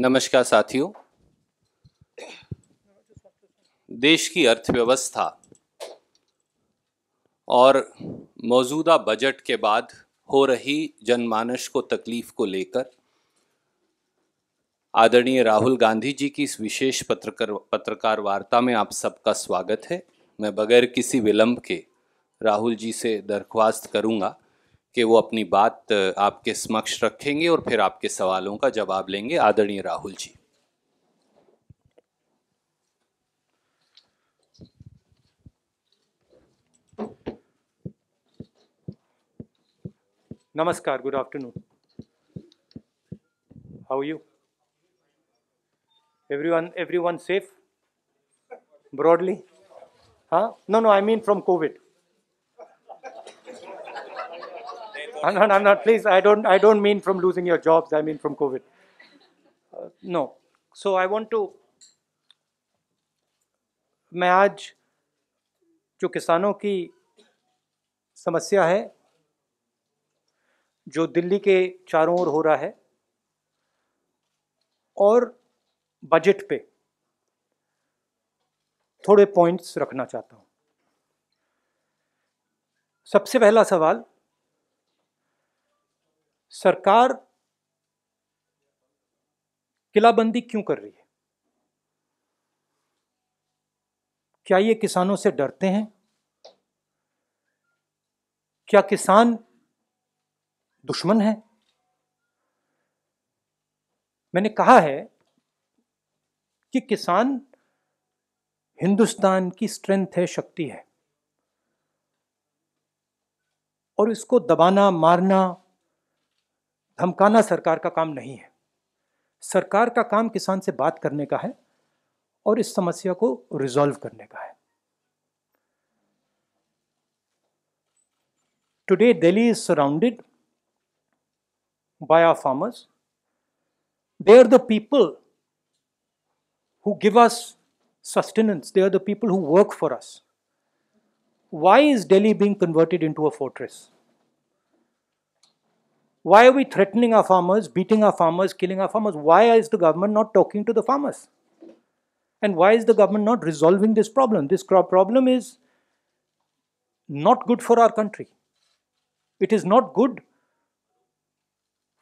नमस्कार साथियों देश की अर्थव्यवस्था और मौजूदा बजट के बाद हो रही जनमानस को तकलीफ को लेकर आदरणीय राहुल गांधी जी की इस विशेष पत्रकार पत्रकार वार्ता में आप सबका स्वागत है मैं बगैर किसी विलंब के राहुल जी से दरख्वास्त करूंगा कि वो अपनी बात आपके समक्ष रखेंगे और फिर आपके सवालों का जवाब लेंगे आदरणीय राहुल जी नमस्कार good afternoon how you everyone safe broadly हाँ no no I mean from Covid I'm not, I'm not, please, I don't, I don't mean from losing your jobs, I mean from COVID. Uh, no. So I want to, मैं आज जो किसानों की समस्या है जो दिल्ली के चारों ओर हो रहा है और बजट पे थोड़े पॉइंट्स रखना चाहता हूं सबसे पहला सवाल सरकार किलाबंदी क्यों कर रही है क्या ये किसानों से डरते हैं क्या किसान दुश्मन है मैंने कहा है कि किसान हिंदुस्तान की स्ट्रेंथ है शक्ति है और इसको दबाना मारना धमकाना सरकार का काम नहीं है सरकार का काम किसान से बात करने का है और इस समस्या को रिजॉल्व करने का है today Delhi is surrounded by our farmers they are the people who give us sustenance they are the people who work for us why is Delhi being converted into a fortress Why are we threatening our farmers, beating our farmers, killing our farmers? Why is the government not talking to the farmers? And why is the government not resolving this problem? This problem is not good for our country. It is not good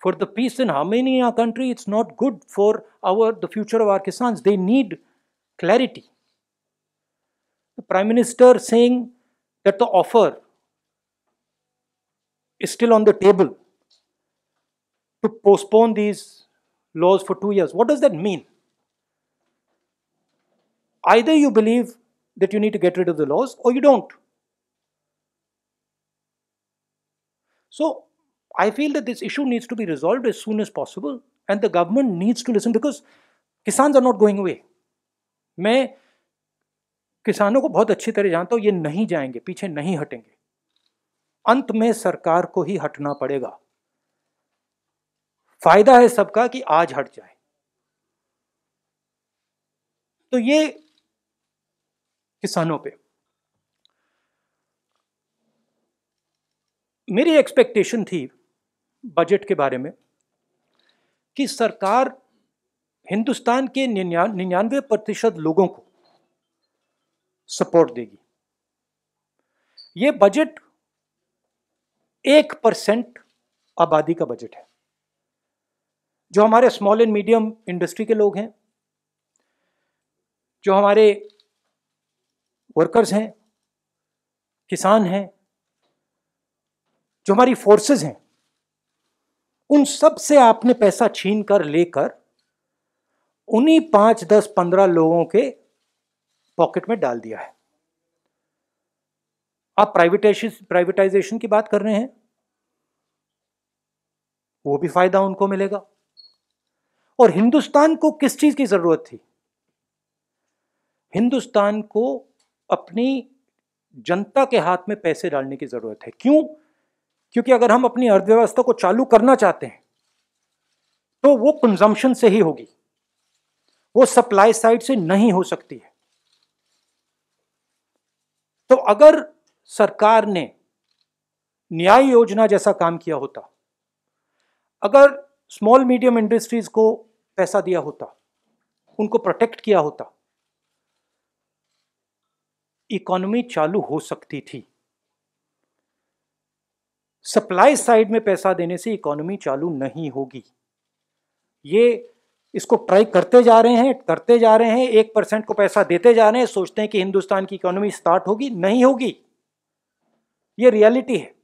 for the peace and harmony in our country. It's not good for our the future of our Kisans. They need clarity. The Prime Minister saying that the offer is still on the table to postpone these laws for two years. What does that mean? Either you believe that you need to get rid of the laws or you don't. So I feel that this issue needs to be resolved as soon as possible and the government needs to listen because kisans are not going away. I, किसानों को बहुत अच्छी तरह जानता हूँ ये नहीं जाएंगे पीछे नहीं हटेंगे अंत में सरकार को ही हटना पड़ेगा फायदा है सबका कि आज हट जाए तो ये किसानों पे मेरी एक्सपेक्टेशन थी बजट के बारे में कि सरकार हिंदुस्तान के निन्यानवे प्रतिशत लोगों को सपोर्ट देगी ये बजट एक परसेंट आबादी का बजट है जो हमारे स्मॉल एंड मीडियम इंडस्ट्री के लोग हैं जो हमारे वर्कर्स हैं किसान हैं जो हमारी फोर्सेस हैं उन सब से आपने पैसा छीन कर लेकर उन्हीं पांच दस पंद्रह लोगों के पॉकेट में डाल दिया है आप प्राइवेटाइजेशन प्राइवेटाइजेशन की बात कर रहे हैं वो भी फायदा उनको मिलेगा और हिंदुस्तान को किस चीज की जरूरत थी हिंदुस्तान को अपनी जनता के हाथ में पैसे डालने की जरूरत है क्यों क्योंकि अगर हम अपनी अर्थव्यवस्था को चालू करना चाहते हैं तो वो कंजम्पशन से ही होगी वो सप्लाई साइड से नहीं हो सकती है तो अगर सरकार ने न्याय योजना जैसा काम किया होता अगर स्मॉल मीडियम इंडस्ट्रीज को पैसा दिया होता उनको प्रोटेक्ट किया होता इकोनॉमी चालू हो सकती थी सप्लाई साइड में पैसा देने से इकोनॉमी चालू नहीं होगी ये इसको ट्राई करते जा रहे हैं करते जा रहे हैं एक परसेंट को पैसा देते जा रहे हैं सोचते हैं कि हिंदुस्तान की इकोनॉमी स्टार्ट होगी नहीं होगी ये रियलिटी है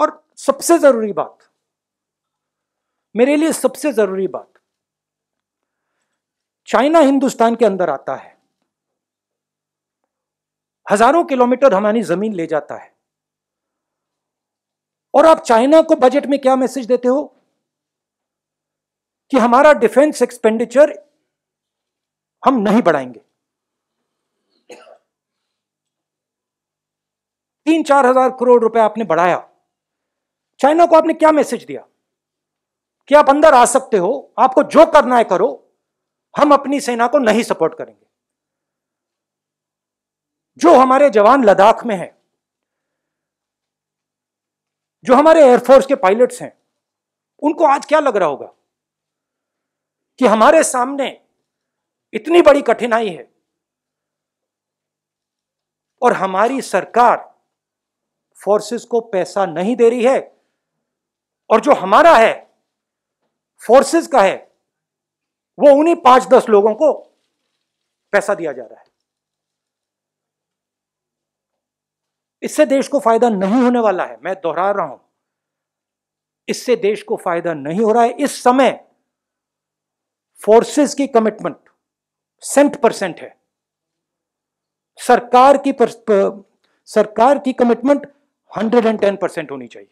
और सबसे जरूरी बात मेरे लिए सबसे ज़रूरी बात चाइना हिंदुस्तान के अंदर आता है हजारों किलोमीटर हमारी ज़मीन ले जाता है और आप चाइना को बजट में क्या मैसेज देते हो कि हमारा डिफेंस एक्सपेंडिचर हम नहीं बढ़ाएंगे तीन चार हजार करोड़ रुपए आपने बढ़ाया चाइना को आपने क्या मैसेज दिया कि आप अंदर आ सकते हो आपको जो करना है करो हम अपनी सेना को नहीं सपोर्ट करेंगे जो हमारे जवान लद्दाख में हैं जो हमारे एयरफोर्स के पायलट्स हैं उनको आज क्या लग रहा होगा कि हमारे सामने इतनी बड़ी कठिनाई है और हमारी सरकार फोर्सेस को पैसा नहीं दे रही है और जो हमारा है फोर्सेस का है वो उन्हीं पांच दस लोगों को पैसा दिया जा रहा है इससे देश को फायदा नहीं होने वाला है मैं दोहरा रहा हूं इससे देश को फायदा नहीं हो रहा है इस समय फोर्सेस की कमिटमेंट सेंट परसेंट है सरकार की पर, पर, सरकार की कमिटमेंट 110 परसेंट होनी चाहिए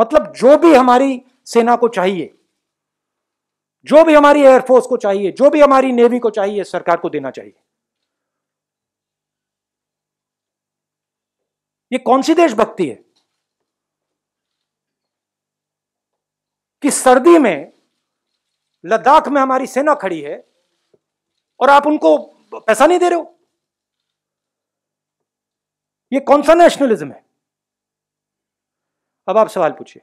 मतलब जो भी हमारी सेना को चाहिए जो भी हमारी एयरफोर्स को चाहिए जो भी हमारी नेवी को चाहिए सरकार को देना चाहिए ये कौन सी देशभक्ति है कि सर्दी में लद्दाख में हमारी सेना खड़ी है और आप उनको पैसा नहीं दे रहे हो ये कौन सा नेशनलिज्म है अब आप सवाल पूछिए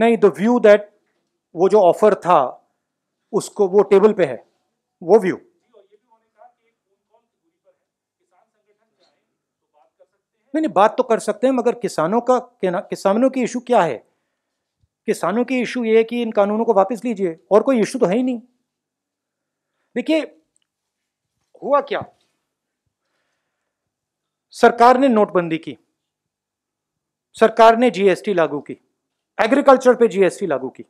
नहीं द व्यू दैट वो जो ऑफर था उसको वो टेबल पे है वो व्यू नहीं नहीं बात तो कर सकते हैं मगर किसानों का किसानों की इशू क्या है किसानों की इशू ये है कि इन कानूनों को वापस लीजिए और कोई इशू तो है ही नहीं देखिए हुआ क्या सरकार ने नोटबंदी की सरकार ने जीएसटी लागू की एग्रीकल्चर पे जीएसटी लागू की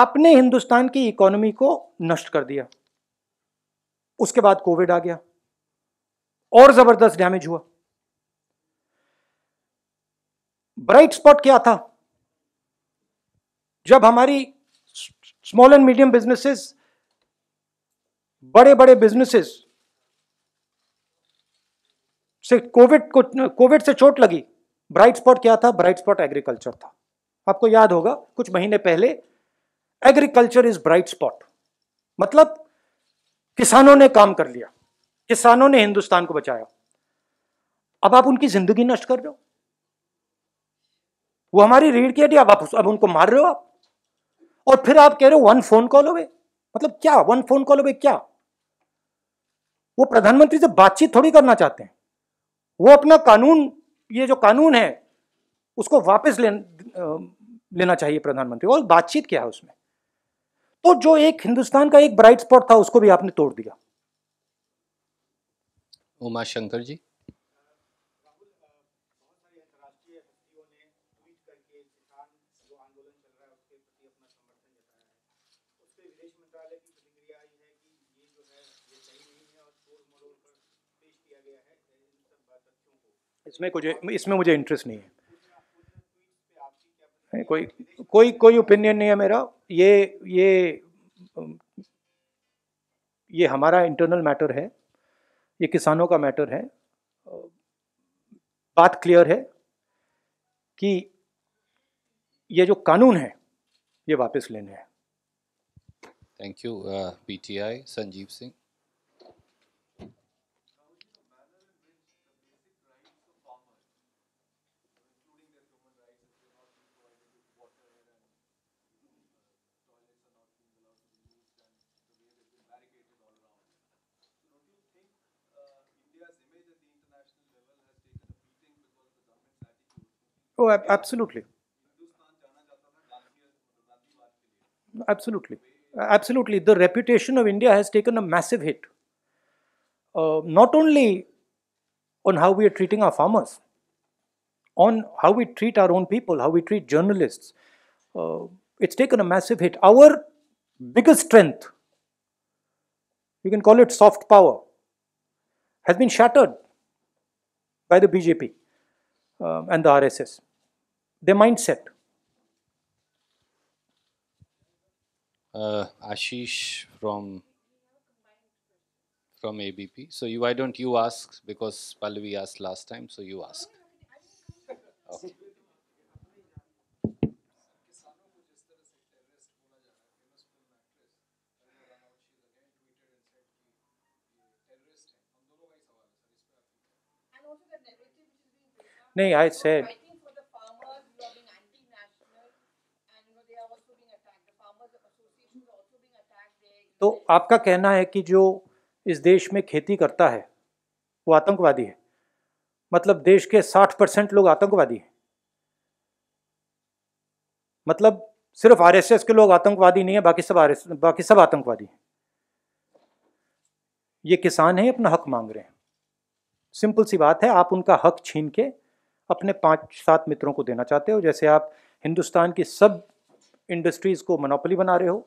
आपने हिंदुस्तान की इकोनॉमी को नष्ट कर दिया उसके बाद कोविड आ गया और जबरदस्त डैमेज हुआ ब्राइट स्पॉट क्या था जब हमारी स्मॉल एंड मीडियम बिजनेसेस बड़े बड़े बिजनेसेस से कोविड को कोविड से चोट लगी ब्राइट स्पॉट क्या था ब्राइट स्पॉट एग्रीकल्चर था आपको याद होगा कुछ महीने पहले एग्रीकल्चर इज ब्राइट स्पॉट मतलब किसानों ने काम कर लिया किसानों ने हिंदुस्तान को बचाया अब आप उनकी जिंदगी नष्ट कर रहे हो वो हमारी रीढ़ की हड्डी अब आप अब उनको मार रहे हो आप और फिर आप कह रहे हो वन फोन कॉल हो गए मतलब क्या वन फोन कॉल हो गए क्या वो प्रधानमंत्री से बातचीत थोड़ी करना चाहते हैं वो अपना कानून ये जो कानून है उसको वापस ले, लेना चाहिए प्रधानमंत्री और बातचीत क्या है उसमें तो जो एक हिंदुस्तान का एक ब्राइट स्पॉट था उसको भी आपने तोड़ दिया उमा शंकर जी इसमें कुछ इसमें मुझे इंटरेस्ट नहीं है कोई कोई कोई ओपिनियन नहीं है मेरा ये ये ये हमारा इंटरनल मैटर है ये किसानों का मैटर है बात क्लियर है कि ये जो कानून है ये वापस लेने हैं thank you PTI Sanjeev Singh Oh, ab absolutely. Absolutely. Absolutely. The reputation of India has taken a massive hit. Uh, not only on how we are treating our farmers, on how we treat our own people, how we treat journalists. Uh, it's taken a massive hit. Our biggest strength, you can call it soft power, has been shattered by the BJP um, uh, and the RSS their mindset? Uh, Ashish from from ABP. So you, why don't you ask? Because Pallavi asked last time, so you ask. Okay. नहीं I said. तो आपका कहना है कि जो इस देश में खेती करता है वो आतंकवादी है मतलब देश के 60 परसेंट लोग आतंकवादी हैं मतलब सिर्फ आरएसएस के लोग आतंकवादी नहीं है बाकी सब आर बाकी सब आतंकवादी हैं ये किसान हैं अपना हक मांग रहे हैं सिंपल सी बात है आप उनका हक छीन के अपने पांच सात मित्रों को देना चाहते हो जैसे आप हिंदुस्तान की सब इंडस्ट्रीज़ को मनोपली बना रहे हो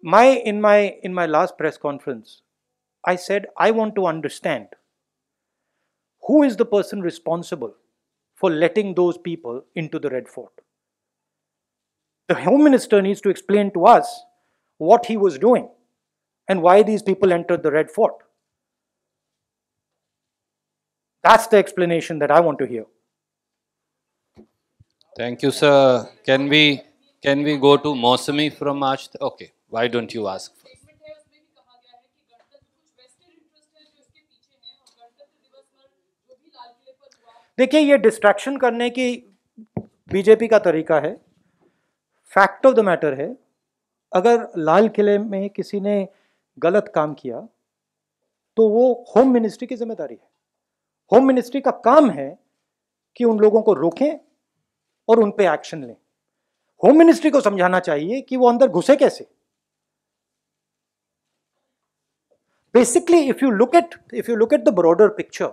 my in my in my last press conference, I said I want to understand who is the person responsible for letting those people into the Red Fort. The Home Minister needs to explain to us what he was doing and why these people entered the Red Fort. That's the explanation that I want to hear. Thank you, sir. Can we can we go to Mosami from Ashta? Okay. Why don't you ask देखिए ये distraction करने की BJP का तरीका है fact of the matter है अगर लाल किले में किसी ने गलत काम किया तो वो होम मिनिस्ट्री की जिम्मेदारी है होम मिनिस्ट्री का काम है कि उन लोगों को रोकें और उन पे एक्शन लें होम मिनिस्ट्री को समझाना चाहिए कि वो अंदर घुसे कैसे Basically, if you look at if you look at the broader picture,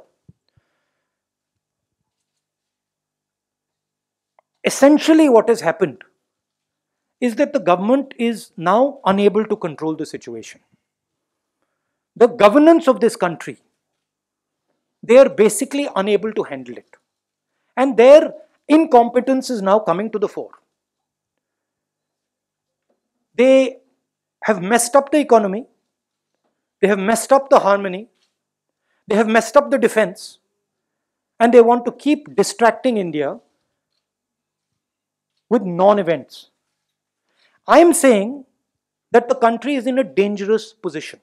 essentially what has happened is that the government is now unable to control the situation. The governance of this country, they are basically unable to handle it. And their incompetence is now coming to the fore. They have messed up the economy they have messed up the harmony. They have messed up the defense. And they want to keep distracting India with non events. I am saying that the country is in a dangerous position.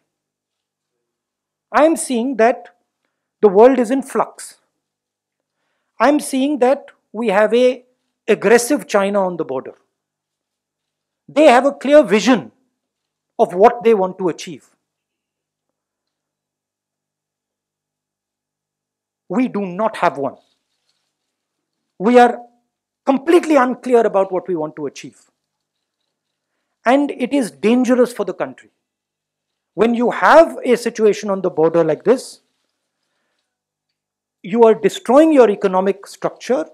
I am seeing that the world is in flux. I am seeing that we have a aggressive China on the border. They have a clear vision of what they want to achieve. we do not have one. We are completely unclear about what we want to achieve. And it is dangerous for the country. When you have a situation on the border like this, you are destroying your economic structure,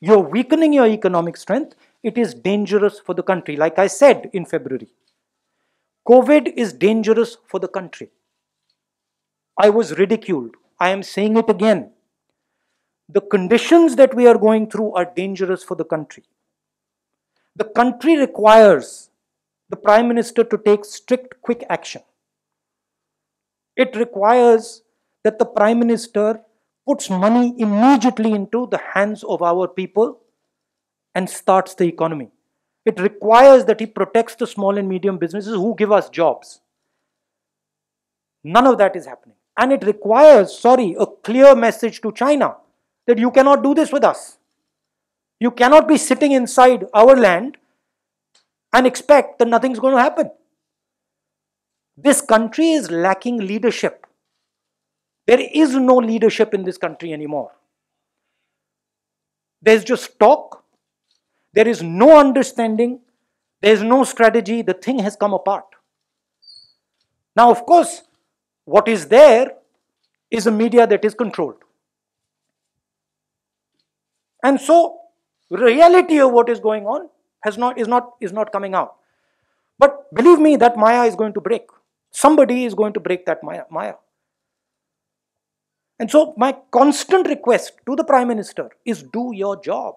you're weakening your economic strength, it is dangerous for the country. Like I said in February, COVID is dangerous for the country. I was ridiculed. I am saying it again the conditions that we are going through are dangerous for the country. The country requires the Prime Minister to take strict, quick action. It requires that the Prime Minister puts money immediately into the hands of our people and starts the economy. It requires that he protects the small and medium businesses who give us jobs. None of that is happening. And it requires, sorry, a clear message to China that you cannot do this with us. You cannot be sitting inside our land and expect that nothing's going to happen. This country is lacking leadership. There is no leadership in this country anymore. There's just talk. There is no understanding. There's no strategy. The thing has come apart. Now, of course, what is there is a media that is controlled. And so reality of what is going on has not, is, not, is not coming out. But believe me, that Maya is going to break. Somebody is going to break that Maya. Maya. And so my constant request to the Prime Minister is do your job.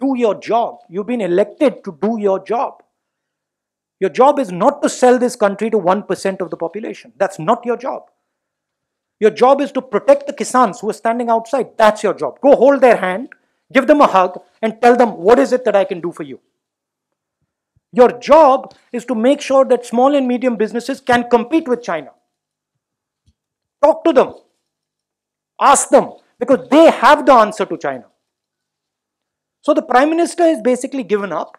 Do your job. You've been elected to do your job. Your job is not to sell this country to 1% of the population. That's not your job. Your job is to protect the Kisans who are standing outside. That's your job. Go hold their hand, give them a hug, and tell them what is it that I can do for you. Your job is to make sure that small and medium businesses can compete with China. Talk to them. Ask them because they have the answer to China. So the Prime Minister is basically given up.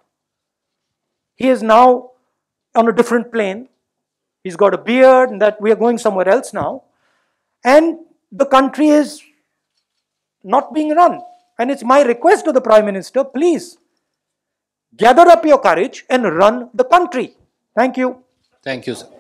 He is now on a different plane. He's got a beard and that we are going somewhere else now and the country is not being run. And it's my request to the Prime Minister, please gather up your courage and run the country. Thank you. Thank you, sir.